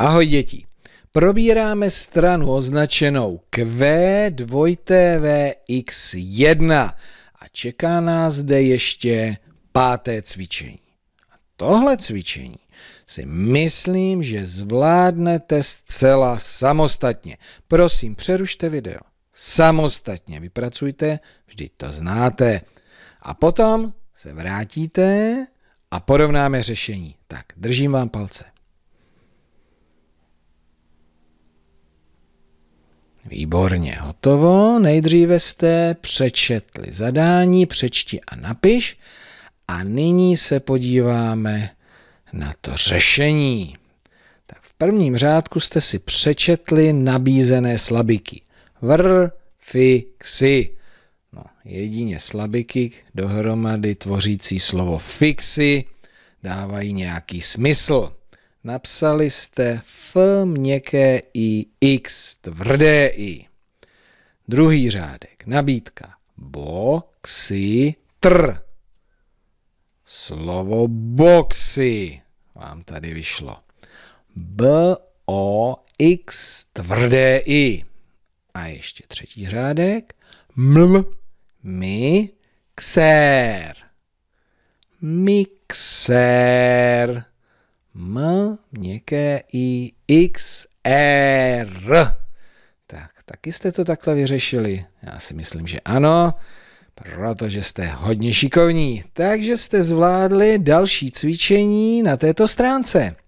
Ahoj děti. Probíráme stranu označenou Q2VX1 a čeká nás zde ještě páté cvičení. A tohle cvičení si myslím, že zvládnete zcela samostatně. Prosím, přerušte video. Samostatně vypracujte, vždyť to znáte. A potom se vrátíte a porovnáme řešení. Tak, držím vám palce. Výborně, hotovo. Nejdříve jste přečetli zadání, přečti a napiš. A nyní se podíváme na to řešení. Tak v prvním řádku jste si přečetli nabízené slabiky. Vr, fi, ksi. No, jedině slabiky dohromady tvořící slovo fixy dávají nějaký smysl napsali jste F měkké I, X, tvrdé I. Druhý řádek, nabídka. Bo, ksi, tr. Slovo boxy vám tady vyšlo. B, O, X, tvrdé I. A ještě třetí řádek. Ml, mi, xér. Mixer. M, měkké I, X, E, R. Tak, taky jste to takhle vyřešili? Já si myslím, že ano, protože jste hodně šikovní. Takže jste zvládli další cvičení na této stránce.